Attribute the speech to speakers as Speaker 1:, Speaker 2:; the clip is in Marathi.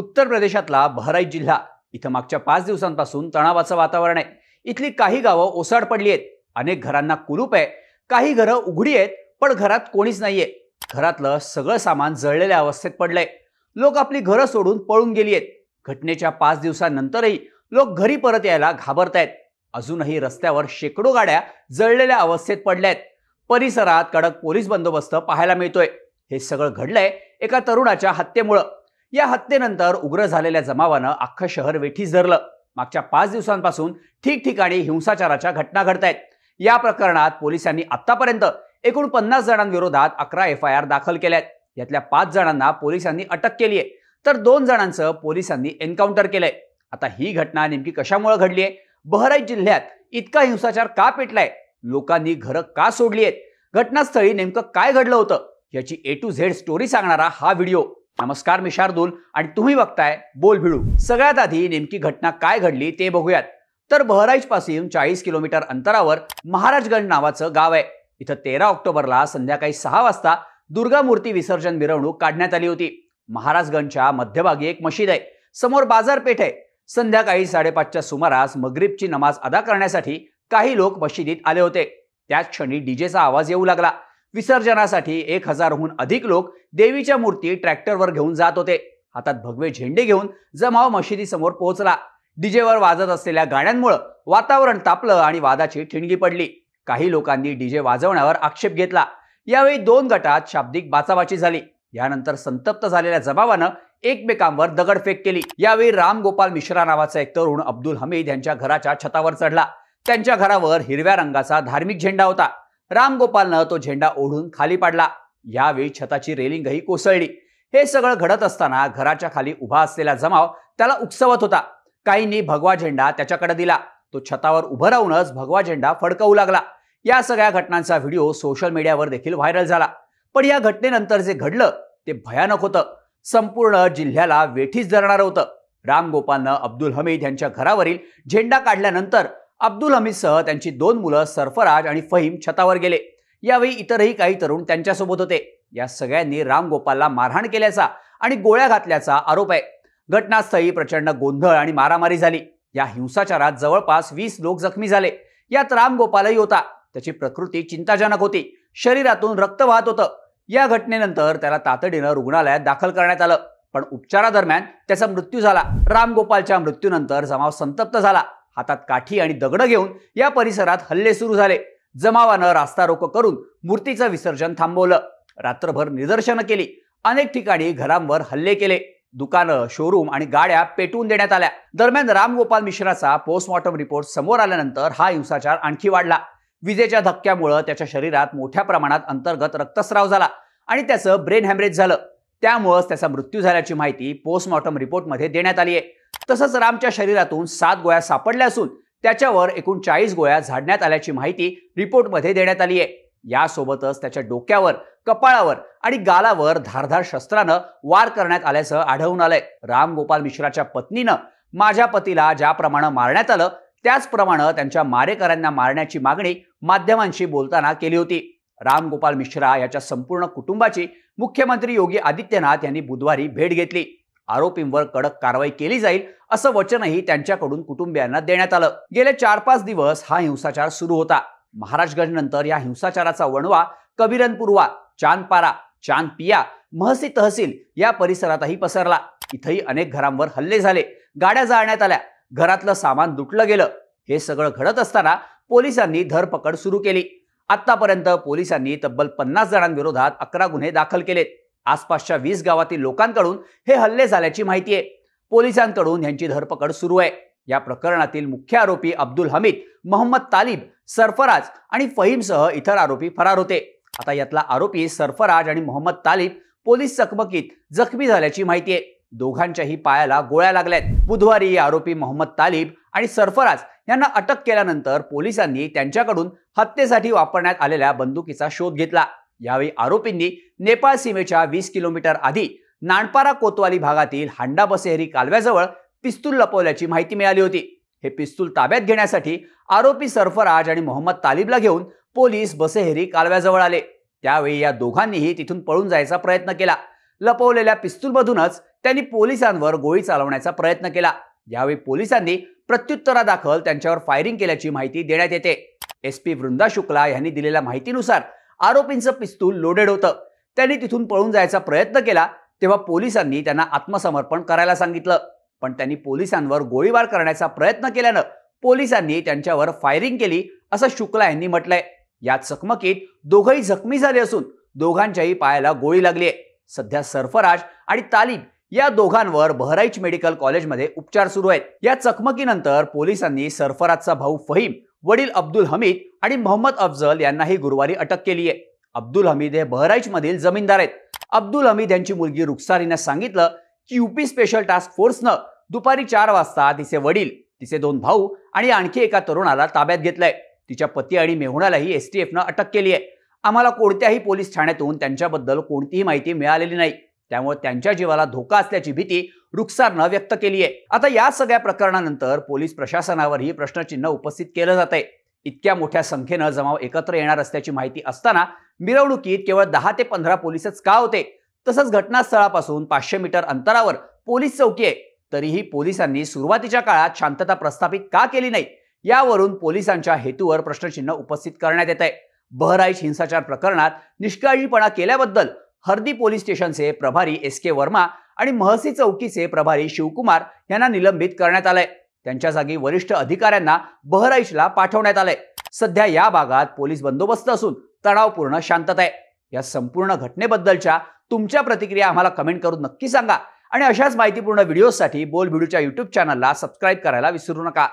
Speaker 1: उत्तर प्रदेशातला बहराई जिल्हा इथं मागच्या पाच दिवसांपासून तणावाचं वातावरण आहे इथली काही गावं ओसाड पडली आहेत अनेक घरांना कुलूप आहे काही घरं उघडी आहेत पण घरात कोणीच नाहीये घरातलं सगळं सामान जळलेल्या अवस्थेत पडलंय लोक आपली घरं सोडून पळून गेली आहेत घटनेच्या पाच दिवसांनंतरही लोक घरी परत यायला घाबरतायत अजूनही रस्त्यावर शेकडो गाड्या जळलेल्या अवस्थेत आहेत परिसरात कडक पोलीस बंदोबस्त पाहायला मिळतोय हे सगळं घडलंय एका तरुणाच्या हत्येमुळं या हत्येनंतर उग्र झालेल्या जमावानं अख्खं शहर वेठीस धरलं मागच्या पाच दिवसांपासून ठिकठिकाणी हिंसाचाराच्या घटना घडत आहेत या प्रकरणात पोलिसांनी आतापर्यंत एकूण पन्नास जणांविरोधात अकरा एफ आय आर दाखल केल्या आहेत यातल्या पाच जणांना पोलिसांनी अटक केली आहे तर दोन जणांचं पोलिसांनी एन्काउंटर केलंय आता ही घटना नेमकी कशामुळे घडली आहे बहराईच जिल्ह्यात इतका हिंसाचार का पेटलाय लोकांनी घरं का सोडली आहेत घटनास्थळी नेमकं काय घडलं होतं याची ए टू झेड स्टोरी सांगणारा हा व्हिडिओ नमस्कार मी शार्दूल आणि तुम्ही बघताय बोल भिडू सगळ्यात आधी नेमकी घटना काय घडली ते बघूयात तर बहराईच पासून चाळीस किलोमीटर अंतरावर महाराजगंज नावाचं गाव आहे इथं तेरा ऑक्टोबरला संध्याकाळी सहा वाजता दुर्गा मूर्ती विसर्जन मिरवणूक काढण्यात आली होती महाराजगंजच्या मध्यभागी एक मशीद आहे समोर बाजारपेठ आहे संध्याकाळी साडेपाचच्या सुमारास मगरीबची नमाज अदा करण्यासाठी काही लोक मशिदीत आले होते त्याच क्षणी डीजेचा आवाज येऊ लागला विसर्जनासाठी एक हजारहून अधिक लोक देवीच्या मूर्ती ट्रॅक्टरवर घेऊन जात होते हातात भगवे झेंडे घेऊन जमाव मशिदीसमोर पोहोचला डीजेवर वाजत असलेल्या गाण्यांमुळे वातावरण तापलं आणि वादाची ठिणगी पडली काही लोकांनी डीजे वाजवण्यावर आक्षेप घेतला यावेळी दोन गटात शाब्दिक बाचाबाची झाली यानंतर संतप्त झालेल्या जमावानं एकमेकांवर दगडफेक केली यावेळी राम गोपाल मिश्रा नावाचा एक तरुण अब्दुल हमीद यांच्या घराच्या छतावर चढला त्यांच्या घरावर हिरव्या रंगाचा धार्मिक झेंडा होता रामगोपालनं तो झेंडा ओढून खाली पाडला यावेळी छताची रेलिंगही कोसळली हे सगळं घडत असताना घराच्या खाली उभा असलेला जमाव त्याला उकसवत होता काहींनी भगवा झेंडा त्याच्याकडे दिला तो छतावर उभं राहूनच भगवा झेंडा फडकवू लागला या सगळ्या घटनांचा व्हिडिओ सोशल मीडियावर देखील व्हायरल झाला पण या घटनेनंतर जे घडलं ते भयानक होतं संपूर्ण जिल्ह्याला वेठीच धरणार होतं रामगोपालनं अब्दुल हमीद यांच्या घरावरील झेंडा काढल्यानंतर अब्दुल हमीदसह त्यांची दोन मुलं सरफराज आणि फहीम छतावर गेले यावेळी इतरही काही तरुण त्यांच्यासोबत होते या सगळ्यांनी रामगोपालला मारहाण केल्याचा आणि गोळ्या घातल्याचा आरोप आहे घटनास्थळी प्रचंड गोंधळ आणि मारामारी झाली या हिंसाचारात जवळपास वीस लोक जखमी झाले यात रामगोपालही होता त्याची प्रकृती चिंताजनक होती शरीरातून रक्त वाहत होतं या घटनेनंतर त्याला तातडीनं रुग्णालयात दाखल करण्यात आलं पण उपचारादरम्यान त्याचा मृत्यू झाला रामगोपालच्या मृत्यूनंतर जमाव संतप्त झाला हातात काठी आणि दगडं घेऊन या परिसरात हल्ले सुरू झाले जमावानं रास्ता रोको करून मूर्तीचं विसर्जन थांबवलं रात्रभर निदर्शनं केली अनेक ठिकाणी घरांवर हल्ले केले दुकानं शोरूम आणि गाड्या पेटवून देण्यात आल्या दरम्यान रामगोपाल मिश्राचा पोस्टमॉर्टम रिपोर्ट समोर आल्यानंतर हा हिंसाचार आणखी वाढला विजेच्या धक्क्यामुळं त्याच्या शरीरात मोठ्या प्रमाणात अंतर्गत रक्तस्राव झाला आणि त्याचं ब्रेन हॅमरेज झालं त्यामुळंच त्याचा मृत्यू झाल्याची माहिती पोस्टमॉर्टम रिपोर्टमध्ये देण्यात आली आहे तसंच रामच्या शरीरातून सात गोळ्या सापडल्या असून त्याच्यावर एकूण चाळीस गोळ्या झाडण्यात आल्याची माहिती रिपोर्टमध्ये देण्यात आली आहे यासोबतच त्याच्या डोक्यावर कपाळावर आणि गालावर धारधार शस्त्रानं वार करण्यात आल्याचं आढळून आलंय राम गोपाल मिश्राच्या पत्नीनं माझ्या पतीला ज्याप्रमाणे मारण्यात आलं त्याचप्रमाणे त्यांच्या मारेकऱ्यांना मारण्याची मागणी माध्यमांशी बोलताना केली होती राम गोपाल मिश्रा याच्या संपूर्ण कुटुंबाची मुख्यमंत्री योगी आदित्यनाथ यांनी बुधवारी भेट घेतली आरोपींवर कडक कारवाई केली जाईल असं वचनही त्यांच्याकडून कुटुंबियांना देण्यात आलं गेले चार पाच दिवस हा हिंसाचार सुरू होता महाराजगडनंतर या हिंसाचाराचा वणवा कबीरनपूर्वा चांदपारा पिया महसी तहसील या परिसरातही पसरला इथंही अनेक घरांवर हल्ले झाले गाड्या जाळण्यात आल्या घरातलं सामान दुटलं गेलं हे सगळं घडत असताना पोलिसांनी धरपकड सुरू केली आतापर्यंत पोलिसांनी तब्बल पन्नास जणांविरोधात अकरा गुन्हे दाखल केलेत आसपासच्या वीस गावातील लोकांकडून हे हल्ले झाल्याची माहिती आहे पोलिसांकडून यांची धरपकड सुरू आहे या प्रकरणातील मुख्य आरोपी अब्दुल हमीद मोहम्मद तालिब सरफराज आणि फहीमसह इतर आरोपी फरार होते आता यातला आरोपी सरफराज आणि मोहम्मद तालिब पोलीस चकमकीत जखमी झाल्याची माहिती आहे दोघांच्याही पायाला गोळ्या लागल्यात बुधवारी आरोपी मोहम्मद तालिब आणि सरफराज यांना अटक केल्यानंतर पोलिसांनी त्यांच्याकडून हत्येसाठी वापरण्यात आलेल्या बंदुकीचा शोध घेतला यावेळी आरोपींनी नेपाळ सीमेच्या वीस किलोमीटर आधी नानपारा कोतवाली भागातील हांडा बसेहरी कालव्याजवळ पिस्तूल लपवल्याची माहिती मिळाली होती हे पिस्तूल ताब्यात घेण्यासाठी आरोपी सरफराज आणि मोहम्मद तालिबला घेऊन पोलीस बसेहेरी कालव्याजवळ आले त्यावेळी या दोघांनीही तिथून पळून जायचा प्रयत्न केला लपवलेल्या पिस्तूलमधूनच त्यांनी पोलिसांवर गोळी चालवण्याचा प्रयत्न केला यावेळी पोलिसांनी प्रत्युत्तरादाखल त्यांच्यावर फायरिंग केल्याची माहिती देण्यात येते एस पी वृंदा शुक्ला यांनी दिलेल्या माहितीनुसार आरोपींचं पिस्तूल लोडेड होतं त्यांनी तिथून पळून जायचा प्रयत्न केला तेव्हा पोलिसांनी त्यांना आत्मसमर्पण करायला सांगितलं पण त्यांनी पोलिसांवर गोळीबार करण्याचा प्रयत्न केल्यानं पोलिसांनी त्यांच्यावर फायरिंग केली असं शुक्ला यांनी म्हटलंय या चकमकीत दोघंही जखमी झाले असून दोघांच्याही पायाला गोळी लागली आहे सध्या सरफराज आणि तालीम या दोघांवर बहराईच मेडिकल कॉलेजमध्ये उपचार सुरू आहेत या चकमकीनंतर पोलिसांनी सरफराजचा भाऊ फहीम वडील अब्दुल हमीद आणि मोहम्मद अफजल यांनाही गुरुवारी अटक केली आहे अब्दुल हमीद हे बहराईचमधील जमीनदार आहेत अब्दुल हमीद यांची मुलगी रुखसारीनं सांगितलं की युपी स्पेशल टास्क फोर्सनं दुपारी चार वाजता तिचे वडील तिचे दोन भाऊ आणि आणखी एका तरुणाला ताब्यात घेतलंय तिच्या पती आणि मेहुणालाही एसटीएफनं अटक केली आहे आम्हाला कोणत्याही पोलीस ठाण्यातून त्यांच्याबद्दल कोणतीही माहिती मिळालेली नाही त्यामुळे त्यांच्या जीवाला धोका असल्याची भीती रुखसारनं व्यक्त केली आहे आता या सगळ्या प्रकरणानंतर पोलीस प्रशासनावरही प्रश्नचिन्ह उपस्थित केलं जात आहे इतक्या मोठ्या संख्येनं जमाव एकत्र येणार असल्याची माहिती असताना मिरवणुकीत केवळ दहा ते पंधरा पोलीसच का होते तसंच घटनास्थळापासून पाचशे मीटर अंतरावर पोलीस चौकी आहे तरीही पोलिसांनी सुरुवातीच्या काळात शांतता प्रस्थापित का केली नाही यावरून पोलिसांच्या हेतूवर प्रश्नचिन्ह उपस्थित करण्यात येत आहे बहराईच हिंसाचार प्रकरणात निष्काळजीपणा केल्याबद्दल हर्दी पोलीस स्टेशनचे प्रभारी एस के वर्मा आणि महसी चौकीचे प्रभारी शिवकुमार यांना निलंबित करण्यात आलंय त्यांच्या जागी वरिष्ठ अधिकाऱ्यांना बहराईशला पाठवण्यात आलंय सध्या या भागात पोलीस बंदोबस्त असून तणावपूर्ण शांतता आहे या संपूर्ण घटनेबद्दलच्या तुमच्या प्रतिक्रिया आम्हाला कमेंट करून नक्की सांगा आणि अशाच माहितीपूर्ण व्हिडिओसाठी बोल व्हिडिओच्या युट्यूब चॅनलला सबस्क्राईब करायला विसरू नका